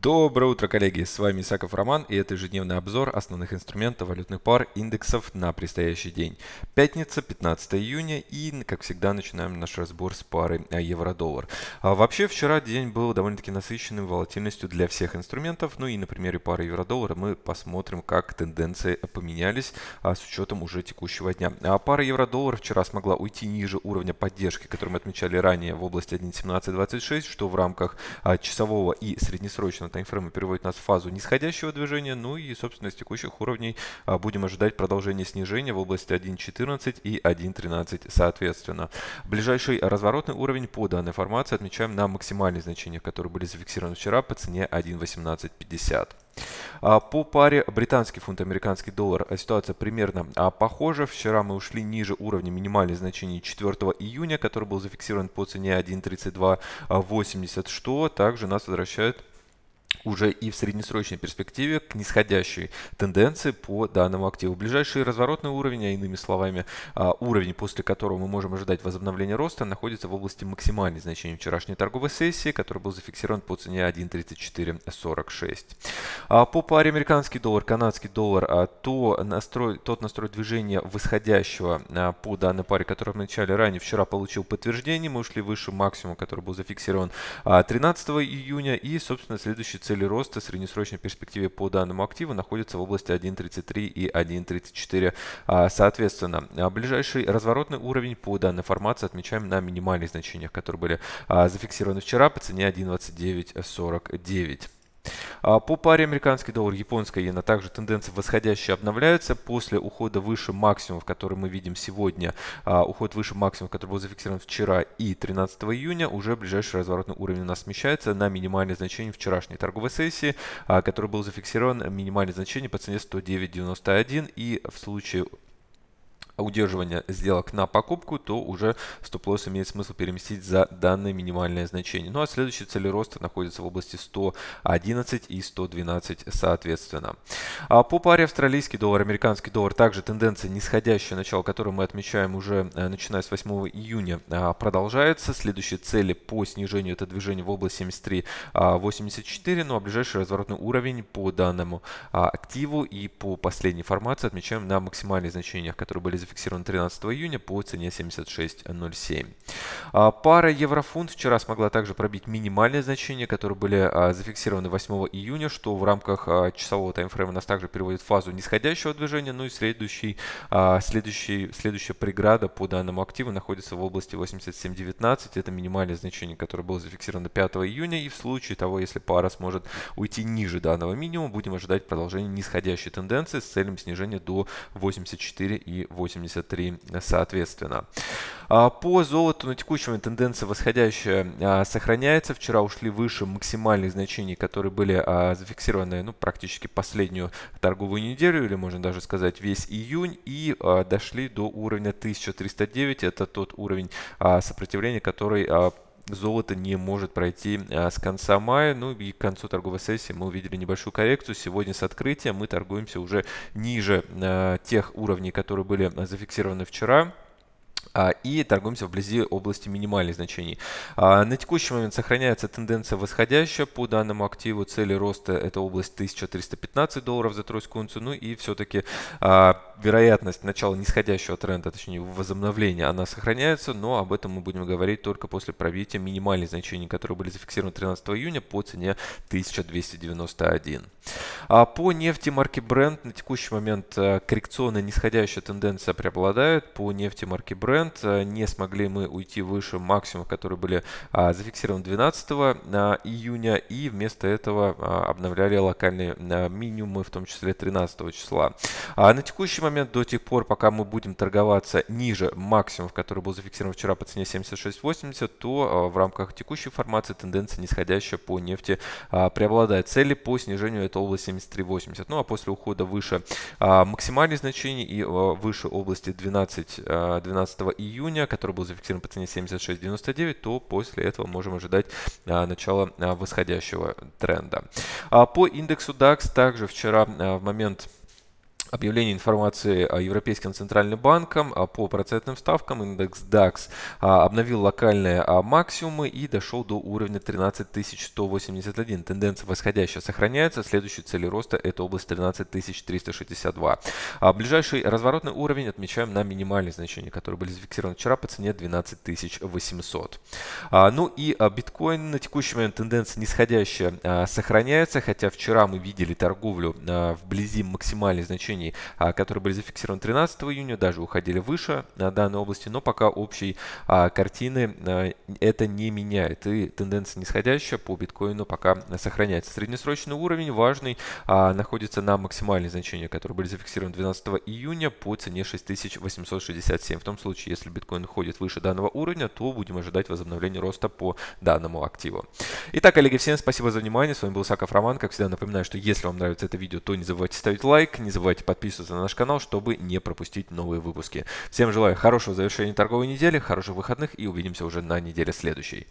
Доброе утро, коллеги! С вами Исаков Роман и это ежедневный обзор основных инструментов валютных пар индексов на предстоящий день. Пятница, 15 июня и, как всегда, начинаем наш разбор с пары э, евро-доллар. А вообще, вчера день был довольно-таки насыщенным волатильностью для всех инструментов. Ну и на примере пары евро-доллара мы посмотрим, как тенденции поменялись а, с учетом уже текущего дня. А пара евро-доллар вчера смогла уйти ниже уровня поддержки, который мы отмечали ранее в области 1.1726, что в рамках а, часового и среднесрочного соответственно, таймфреймы переводят нас в фазу нисходящего движения. Ну и, собственно, с текущих уровней а, будем ожидать продолжения снижения в области 1.14 и 1.13 соответственно. Ближайший разворотный уровень по данной формации отмечаем на максимальные значения, которые были зафиксированы вчера по цене 1.1850. А, по паре британский фунт, американский доллар э, ситуация примерно а, похожа. Вчера мы ушли ниже уровня минимальных значений 4 июня, который был зафиксирован по цене 1.3280, что также нас возвращает уже и в среднесрочной перспективе к нисходящей тенденции по данному активу. Ближайший разворотный уровень, а иными словами, а, уровень, после которого мы можем ожидать возобновления роста, находится в области максимальной значения вчерашней торговой сессии, который был зафиксирован по цене 1.3446. А по паре американский доллар, канадский доллар, а, то настрой, тот настрой движения восходящего по данной паре, который мы начали ранее, вчера получил подтверждение, мы ушли выше максимума, который был зафиксирован 13 июня и, собственно, следующий текущие цели роста в среднесрочной перспективе по данному активу находятся в области 1.33 и 1.34 а, соответственно. А, ближайший разворотный уровень по данной формации отмечаем на минимальных значениях, которые были а, зафиксированы вчера по цене 1.2949. А по паре американский доллар, японская иена, также тенденции восходящие обновляются после ухода выше максимумов, которые мы видим сегодня. А, уход выше максимума, который был зафиксирован вчера и 13 июня, уже ближайший разворотный уровень у нас смещается на минимальное значение вчерашней торговой сессии, а, который был зафиксирован минимальное значение по цене 109.91 и в случае удерживания сделок на покупку, то уже стоп-лосс имеет смысл переместить за данное минимальное значение. Ну а следующие цели роста находятся в области 111 и 112 соответственно. А по паре австралийский доллар, американский доллар, также тенденция нисходящая, начало которой мы отмечаем уже э, начиная с 8 июня, а, продолжается. Следующие цели по снижению это движение в область 73, 84. А, ну а ближайший разворотный уровень по данному а, активу и по последней формации отмечаем на максимальных значениях, которые были зафиксирован 13 июня по цене 76.07. А, пара еврофунт вчера смогла также пробить минимальные значения, которые были а, зафиксированы 8 июня, что в рамках а, часового таймфрейма нас также переводит в фазу нисходящего движения. Ну и следующий, следующий, следующая преграда по данному активу находится в области 87.19. Это минимальное значение, которое было зафиксировано 5 июня. И в случае того, если пара сможет уйти ниже данного минимума, будем ожидать продолжения нисходящей тенденции с целью снижения до 84 и 80. 183 соответственно. А, по золоту на текущем тенденция восходящая а, сохраняется. Вчера ушли выше максимальных значений, которые были а, зафиксированы ну, практически последнюю торговую неделю, или можно даже сказать весь июнь, и дошли до уровня 1309. Это тот уровень сопротивления, который золото не может пройти а, с конца мая. Ну и к концу торговой сессии мы увидели небольшую коррекцию. Сегодня с открытия мы торгуемся уже ниже а, тех уровней, которые были а, зафиксированы вчера. А, и торгуемся вблизи области минимальных значений. А, на текущий момент сохраняется тенденция восходящая по данному активу. Цели роста это область 1315 долларов за тройскую унцию. Ну и все-таки а, вероятность начала нисходящего тренда, точнее возобновления, она сохраняется, но об этом мы будем говорить только после пробития минимальных значений, которые были зафиксированы 13 июня по цене 1291. А по нефти марки Brent на текущий момент э, коррекционная нисходящая тенденция преобладает. По нефти марки Brent э, не смогли мы уйти выше максимумов, которые были а, зафиксированы 12 а, июня. И вместо этого обновляли локальные минимумы, в том числе 13 числа. На текущий момент до тех пор, пока мы будем торговаться ниже максимумов, который был зафиксирован вчера по цене 76.80, то в рамках текущей формации тенденция нисходящая по нефти преобладает. Цели по снижению этого область 73.80. Ну а после ухода выше а, максимальные значения и а, выше области 12, а, 12 июня, который был зафиксирован по цене 76.99, то после этого можем ожидать а, начала а, восходящего тренда. А, по индексу DAX также вчера а, в момент объявление информации Европейским центральным банком а по процентным ставкам. Индекс DAX а, обновил локальные а, максимумы и дошел до уровня 13181. Тенденция восходящая сохраняется. Следующие цели роста это область 13362. Ближайший разворотный уровень отмечаем на минимальные значения, которые были зафиксированы вчера по цене 12800. Ну и биткоин на текущий момент тенденция нисходящая сохраняется, хотя вчера мы видели торговлю вблизи максимальных значений снижений, а, которые были зафиксированы 13 июня, даже уходили выше а, данной области, но пока общей а, картины это не меняет. И тенденция нисходящая по биткоину пока сохраняется. Среднесрочный уровень важный находится на максимальные значения, которые были зафиксированы 12 июня по цене 6867. В том случае, если биткоин уходит выше данного уровня, то будем ожидать возобновления роста по данному активу. Итак, коллеги, всем спасибо за внимание. С вами был Саков Роман. Как всегда, напоминаю, что если вам нравится это видео, то не забывайте ставить лайк, не забывайте подписываться на наш канал, чтобы не пропустить новые выпуски. Всем желаю хорошего завершения торговой недели, хороших выходных и увидимся уже на неделе следующей.